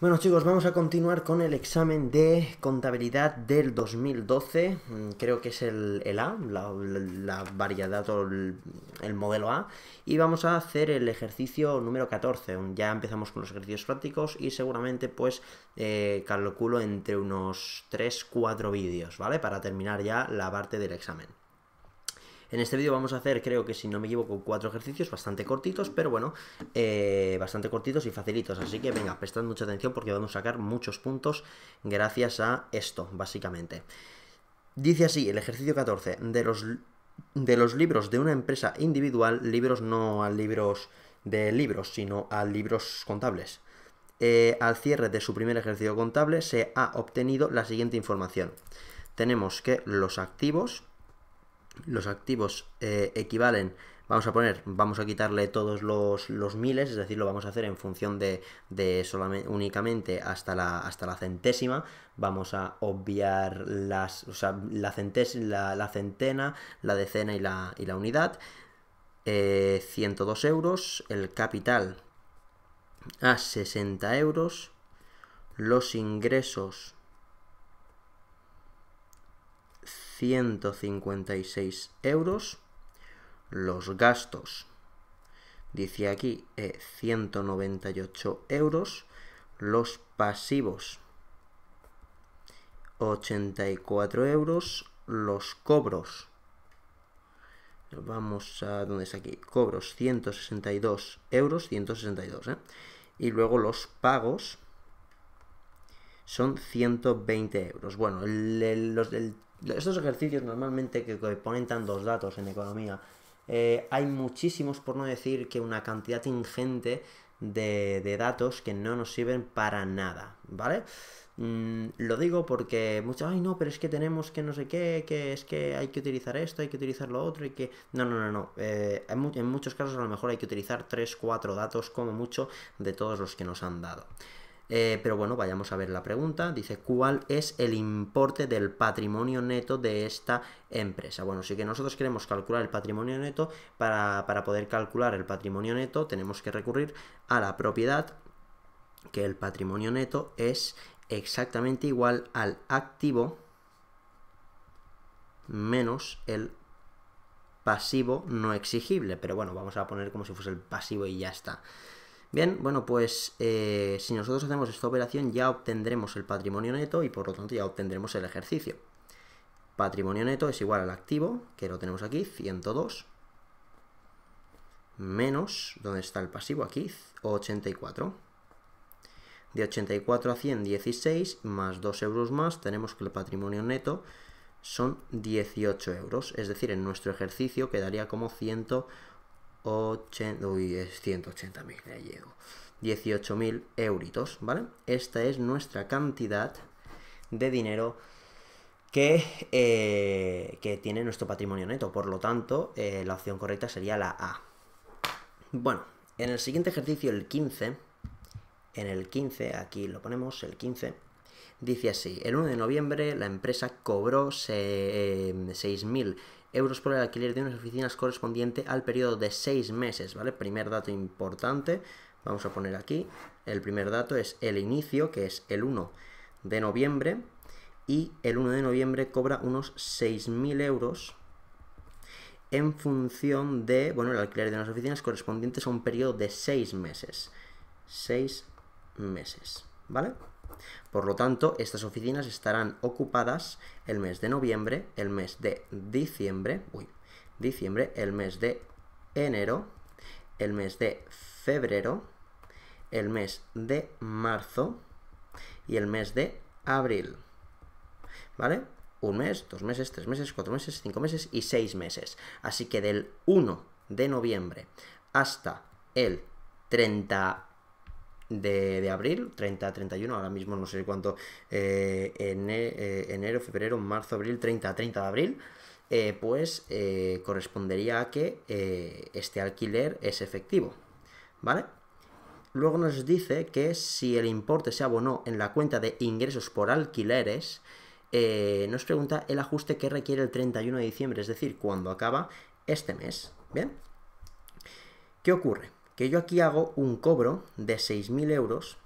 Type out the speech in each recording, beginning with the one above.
Bueno chicos, vamos a continuar con el examen de contabilidad del 2012, mm, creo que es el, A, la, variedad o el, modelo A, y vamos a hacer el ejercicio número 14, ya empezamos con los ejercicios prácticos y seguramente pues eh, calculo entre unos 3-4 vídeos, ¿vale? Para terminar ya la parte del examen. En este vídeo vamos a hacer, creo que si no me equivoco, cuatro ejercicios bastante cortitos, pero bueno, eh, bastante cortitos y facilitos. Así que venga, prestad mucha atención porque vamos a sacar muchos puntos gracias a esto, básicamente. Dice así, el ejercicio 14, de los, de los libros de una empresa individual, libros no a libros de libros, sino a libros contables. Eh, al cierre de su primer ejercicio contable se ha obtenido la siguiente información. Tenemos que los activos los activos eh, equivalen, vamos a poner, vamos a quitarle todos los, miles, es decir, lo vamos a hacer en función de, de solamente, únicamente hasta la, hasta la centésima, vamos a obviar las, la, la, centena, la decena y la, unidad, 102 eh, euros, el capital a 60 euros, los ingresos 156 euros. Los gastos, dice aquí, 198 eh, euros. Los pasivos, 84 euros. Los cobros, vamos a, ¿dónde es aquí? Cobros, 162 euros, 162, ¿eh? Y luego los pagos, son 120 euros. Bueno, los, del estos ejercicios normalmente que ponen tantos datos en economía, eh, hay muchísimos, por no decir que una cantidad ingente de, datos que no nos sirven para nada, ¿vale? Mm, lo digo porque muchos, ay no, pero es que tenemos que no sé qué, que es que hay que utilizar esto, hay que utilizar lo otro, y que... No, no, no, no. Eh, en, en muchos casos a lo mejor hay que utilizar 3, 4 datos como mucho de todos los que nos han dado. Eh, pero bueno, vayamos a ver la pregunta. Dice, ¿cuál es el importe del patrimonio neto de esta empresa? Bueno, sí que nosotros queremos calcular el patrimonio neto. para poder calcular el patrimonio neto tenemos que recurrir a la propiedad que el patrimonio neto es exactamente igual al activo menos el pasivo no exigible. Pero bueno, vamos a poner como si fuese el pasivo y ya está. Bien, bueno, pues eh, si nosotros hacemos esta operación ya obtendremos el patrimonio neto y por lo tanto ya obtendremos el ejercicio. Patrimonio neto es igual al activo, que lo tenemos aquí, 102, menos, ¿dónde está el pasivo? Aquí, 84. De 84 a 100, 16, más 2 euros más, tenemos que el patrimonio neto son 18 euros. Es decir, en nuestro ejercicio quedaría como 180 80, es 180.000, ya llego. 18.000 euritos, ¿vale? Esta es nuestra cantidad de dinero que, eh, tiene nuestro patrimonio neto. Por lo tanto, eh, la opción correcta sería la A. Bueno, en el siguiente ejercicio, el 15, en el 15, aquí lo ponemos, el 15, dice así, el 1 de noviembre la empresa cobró 6.000 eh, euros por el alquiler de unas oficinas correspondiente al periodo de 6 meses, ¿vale? Primer dato importante, vamos a poner aquí, el primer dato es el inicio, que es el 1 de noviembre, y el 1 de noviembre cobra unos 6.000 euros en función de, bueno, el alquiler de unas oficinas correspondientes a un periodo de 6 meses. 6 meses, ¿vale? Por lo tanto, estas oficinas estarán ocupadas el mes de noviembre, el mes de diciembre, diciembre, el mes de enero, el mes de febrero, el mes de marzo y el mes de abril. ¿Vale? Un mes, dos meses, tres meses, cuatro meses, cinco meses y seis meses. Así que del 1 de noviembre hasta el 30 de, abril, 30 31, ahora mismo no sé cuánto, eh, en eh, enero, febrero, marzo, abril, 30 30 de abril, eh, pues correspondería a que este alquiler es efectivo, ¿vale? Luego nos dice que si el importe se abonó en la cuenta de ingresos por alquileres, nos pregunta el ajuste que requiere el 31 de diciembre, es decir, cuando acaba este mes, ¿bien? ¿Qué ocurre? que yo aquí hago un cobro de 6.000 euros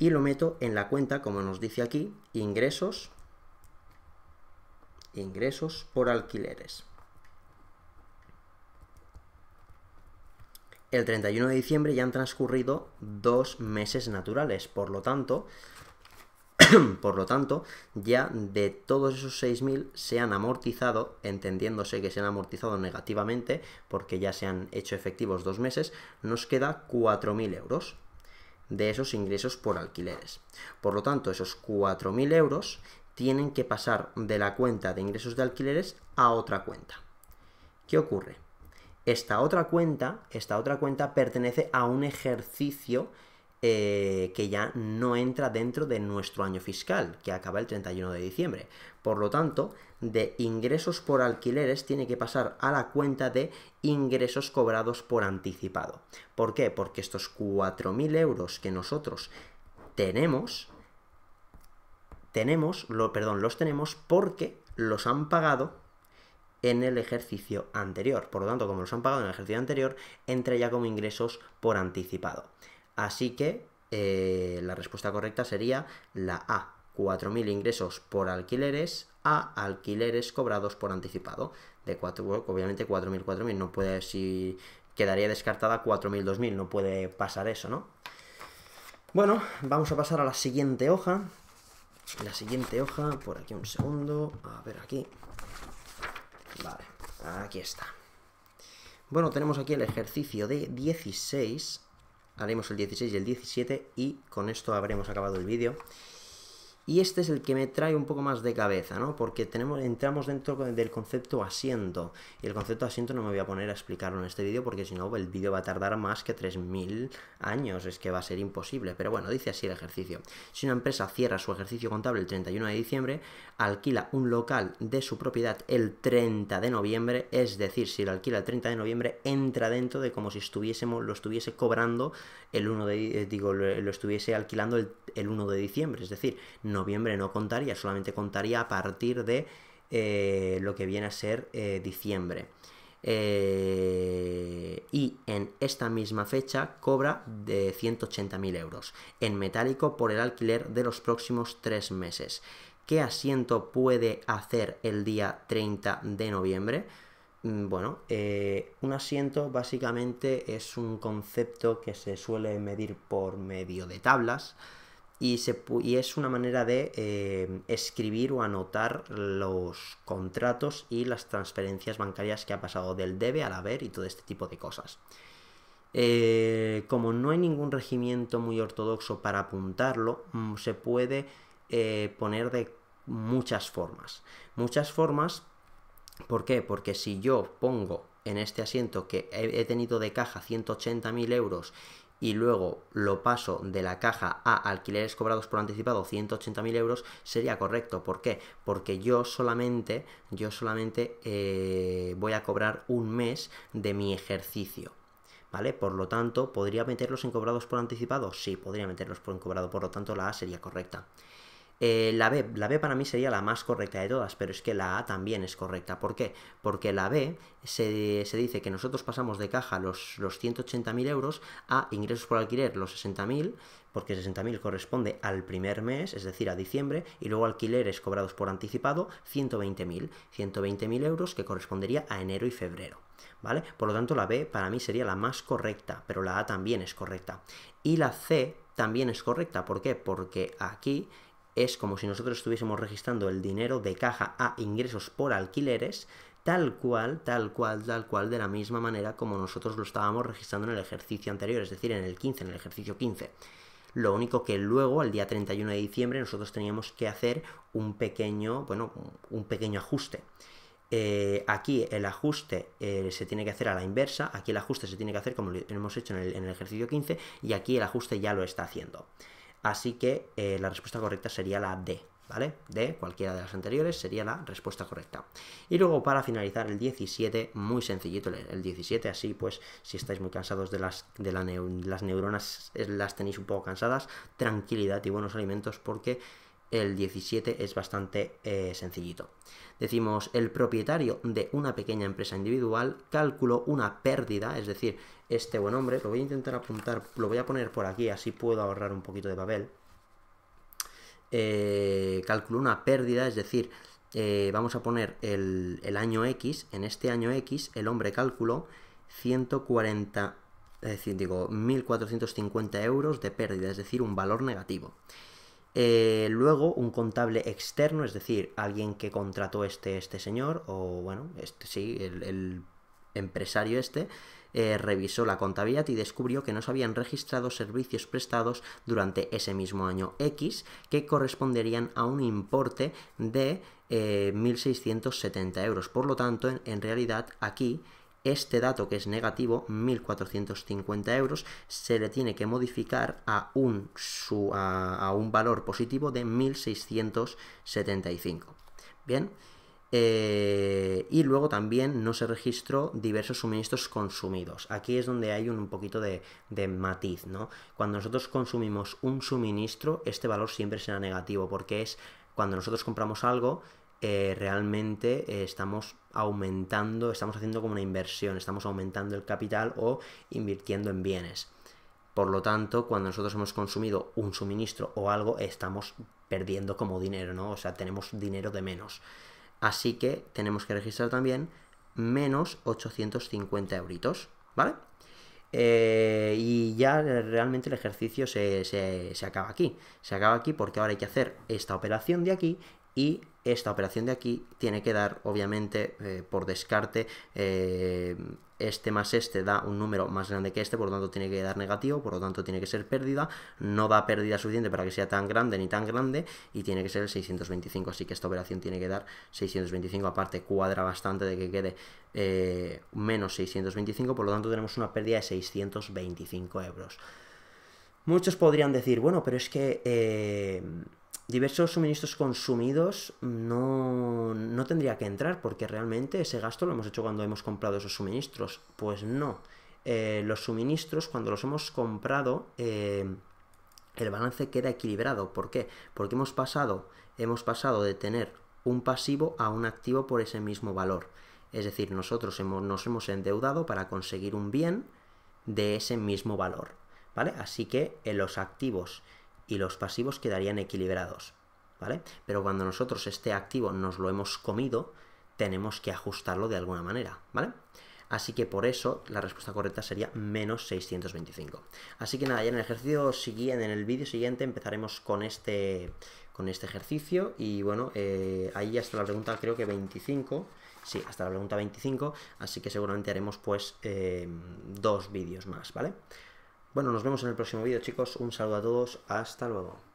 y lo meto en la cuenta, como nos dice aquí, ingresos, ingresos por alquileres. El 31 de diciembre ya han transcurrido dos meses naturales, por lo tanto, Por lo tanto, ya de todos esos 6.000 se han amortizado, entendiéndose que se han amortizado negativamente, porque ya se han hecho efectivos dos meses, nos queda 4.000 euros de esos ingresos por alquileres. Por lo tanto, esos 4.000 euros tienen que pasar de la cuenta de ingresos de alquileres a otra cuenta. ¿Qué ocurre? Esta otra cuenta, esta otra cuenta pertenece a un ejercicio eh, que ya no entra dentro de nuestro año fiscal, que acaba el 31 de diciembre. Por lo tanto, de ingresos por alquileres tiene que pasar a la cuenta de ingresos cobrados por anticipado. ¿Por qué? Porque estos 4.000 euros que nosotros tenemos, tenemos, lo, perdón, los tenemos porque los han pagado en el ejercicio anterior. Por lo tanto, como los han pagado en el ejercicio anterior, entra ya como ingresos por anticipado. Así que eh, la respuesta correcta sería la A, 4.000 ingresos por alquileres a alquileres cobrados por anticipado. De 4, obviamente 4.000, 4.000, no puede, si quedaría descartada 4.000, 2.000, no puede pasar eso, ¿no? Bueno, vamos a pasar a la siguiente hoja. La siguiente hoja, por aquí un segundo, a ver aquí. Vale, aquí está. Bueno, tenemos aquí el ejercicio de 16 haremos el 16 y el 17 y con esto habremos acabado el vídeo. Y este es el que me trae un poco más de cabeza, ¿no? Porque tenemos, entramos dentro del concepto asiento. Y el concepto asiento no me voy a poner a explicarlo en este vídeo porque si no el vídeo va a tardar más que 3.000 años. Es que va a ser imposible. Pero bueno, dice así el ejercicio. Si una empresa cierra su ejercicio contable el 31 de diciembre, alquila un local de su propiedad el 30 de noviembre. Es decir, si lo alquila el 30 de noviembre, entra dentro de como si estuviésemos, lo estuviese cobrando el 1 de... Eh, digo, lo, estuviese alquilando el, el 1 de diciembre. Es decir, noviembre no contaría, solamente contaría a partir de eh, lo que viene a ser eh, diciembre. Eh, y en esta misma fecha cobra de 180.000 euros en metálico por el alquiler de los próximos tres meses. ¿Qué asiento puede hacer el día 30 de noviembre? Mm, bueno, un asiento básicamente es un concepto que se suele medir por medio de tablas y, se es una manera de eh, escribir o anotar los contratos y las transferencias bancarias que ha pasado del debe al haber y todo este tipo de cosas. Eh, como no hay ningún regimiento muy ortodoxo para apuntarlo, mm, se puede eh, poner de muchas formas. Muchas formas, ¿por qué? Porque si yo pongo en este asiento que he, tenido de caja 180.000 euros y luego lo paso de la caja a alquileres cobrados por anticipado 180.000 euros, sería correcto. ¿Por qué? Porque yo solamente, yo solamente eh, voy a cobrar un mes de mi ejercicio. ¿Vale? Por lo tanto, ¿podría meterlos en cobrados por anticipado? Sí, podría meterlos por en cobrado, por lo tanto la A sería correcta. Eh, la, B, la B para mí sería la más correcta de todas, pero es que la A también es correcta. ¿Por qué? Porque la B se, se dice que nosotros pasamos de caja los, los 180.000 euros a ingresos por alquiler los 60.000, porque 60.000 corresponde al primer mes, es decir, a diciembre, y luego alquileres cobrados por anticipado 120.000, 120.000 euros que correspondería a enero y febrero. ¿Vale? Por lo tanto, la B para mí sería la más correcta, pero la A también es correcta. Y la C también es correcta, ¿por qué? Porque aquí es como si nosotros estuviésemos registrando el dinero de caja a ingresos por alquileres, tal cual, tal cual, tal cual, de la misma manera como nosotros lo estábamos registrando en el ejercicio anterior, es decir, en el 15, en el ejercicio 15. Lo único que luego, al día 31 de diciembre, nosotros teníamos que hacer un pequeño, bueno, un pequeño ajuste. Eh, aquí el ajuste eh, se tiene que hacer a la inversa, aquí el ajuste se tiene que hacer como lo hemos hecho en el, en el ejercicio 15 y aquí el ajuste ya lo está haciendo. Así que eh, la respuesta correcta sería la D, ¿vale? D, cualquiera de las anteriores, sería la respuesta correcta. Y luego para finalizar el 17, muy sencillito el 17, así pues si estáis muy cansados de las, de las neuronas, las tenéis un poco cansadas, tranquilidad y buenos alimentos porque el 17 es bastante eh, sencillito. Decimos, el propietario de una pequeña empresa individual calculó una pérdida, es decir, este buen hombre. Lo voy a intentar apuntar, lo voy a poner por aquí, así puedo ahorrar un poquito de papel. Eh, calculo una pérdida, es decir, eh, vamos a poner el, año X. En este año X, el hombre calculó 140, es decir, digo, 1.450 euros de pérdida, es decir, un valor negativo. Eh, luego, un contable externo, es decir, alguien que contrató este, este señor, o bueno, este sí, el empresario este, eh, revisó la contabilidad y descubrió que no se habían registrado servicios prestados durante ese mismo año X que corresponderían a un importe de 1.670 eh, euros. Por lo tanto, en, realidad aquí este dato que es negativo, 1.450 euros, se le tiene que modificar a un, a un valor positivo de 1.675. Bien. Eh, y luego también no se registró diversos suministros consumidos. Aquí es donde hay un, poquito de, matiz, ¿no? Cuando nosotros consumimos un suministro, este valor siempre será negativo, porque es cuando nosotros compramos algo, eh, realmente eh, estamos aumentando, estamos haciendo como una inversión, estamos aumentando el capital o invirtiendo en bienes. Por lo tanto, cuando nosotros hemos consumido un suministro o algo, estamos perdiendo como dinero, ¿no? O sea, tenemos dinero de menos. Así que tenemos que registrar también menos 850 euritos, ¿vale? Eh, y ya realmente el ejercicio se, se acaba aquí. Se acaba aquí porque ahora hay que hacer esta operación de aquí y esta operación de aquí tiene que dar, obviamente, eh, por descarte, eh, este más este da un número más grande que este, por lo tanto tiene que dar negativo, por lo tanto tiene que ser pérdida, no da pérdida suficiente para que sea tan grande ni tan grande y tiene que ser el 625, así que esta operación tiene que dar 625, aparte cuadra bastante de que quede eh, menos 625, por lo tanto tenemos una pérdida de 625 euros. Muchos podrían decir, bueno, pero es que diversos suministros consumidos no, tendría que entrar porque realmente ese gasto lo hemos hecho cuando hemos comprado esos suministros. Pues no. Eh, los suministros cuando los hemos comprado eh, el balance queda equilibrado. ¿Por qué? Porque hemos pasado, hemos pasado de tener un pasivo a un activo por ese mismo valor. Es decir, nosotros nos hemos endeudado para conseguir un bien de ese mismo valor. ¿Vale? Así que en eh, los activos y los pasivos quedarían equilibrados, ¿vale? Pero cuando nosotros este activo nos lo hemos comido, tenemos que ajustarlo de alguna manera, ¿vale? Así que por eso la respuesta correcta sería menos 625. Así que nada, ya en el ejercicio siguiente, en el vídeo siguiente empezaremos con este, con este ejercicio y bueno, eh, ahí hasta la pregunta creo que 25, sí, hasta la pregunta 25, así que seguramente haremos pues eh, dos vídeos más, ¿vale? Bueno, nos vemos en el próximo vídeo, chicos. Un saludo a todos. Hasta luego.